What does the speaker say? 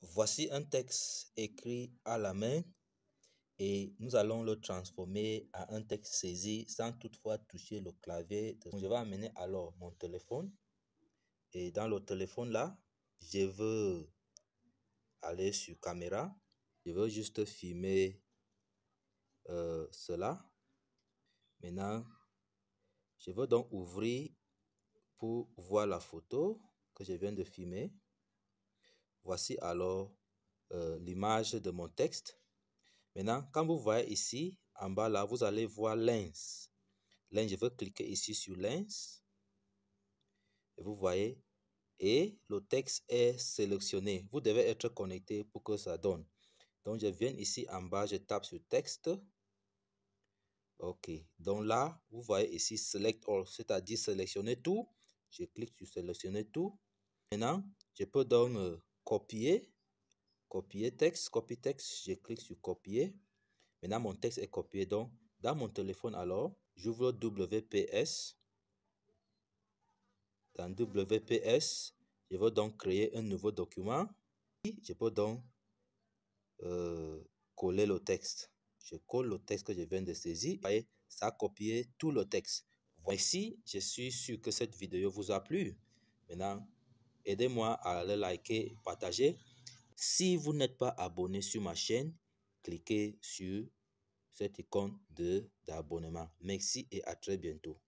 Voici un texte écrit à la main et nous allons le transformer à un texte saisi sans toutefois toucher le clavier. Je vais amener alors mon téléphone et dans le téléphone là, je veux aller sur caméra. Je veux juste filmer euh, cela. Maintenant, je veux donc ouvrir pour voir la photo que je viens de filmer. Voici alors euh, l'image de mon texte. Maintenant, quand vous voyez ici, en bas là, vous allez voir Lens. Lens, je veux cliquer ici sur Lens. Et vous voyez, et le texte est sélectionné. Vous devez être connecté pour que ça donne. Donc, je viens ici en bas, je tape sur texte. OK. Donc là, vous voyez ici Select All, c'est-à-dire sélectionner tout. Je clique sur sélectionner tout. Maintenant, je peux donc euh, copier, copier texte, copier texte, je clique sur copier. Maintenant, mon texte est copié. Donc, dans mon téléphone, alors, j'ouvre WPS. Dans WPS, je vais donc créer un nouveau document. Je peux donc euh, coller le texte. Je colle le texte que je viens de saisir. voyez, ça a copié tout le texte. Voici, je suis sûr que cette vidéo vous a plu. Maintenant, aidez-moi à le liker, partager. Si vous n'êtes pas abonné sur ma chaîne, cliquez sur cette icône d'abonnement. Merci et à très bientôt.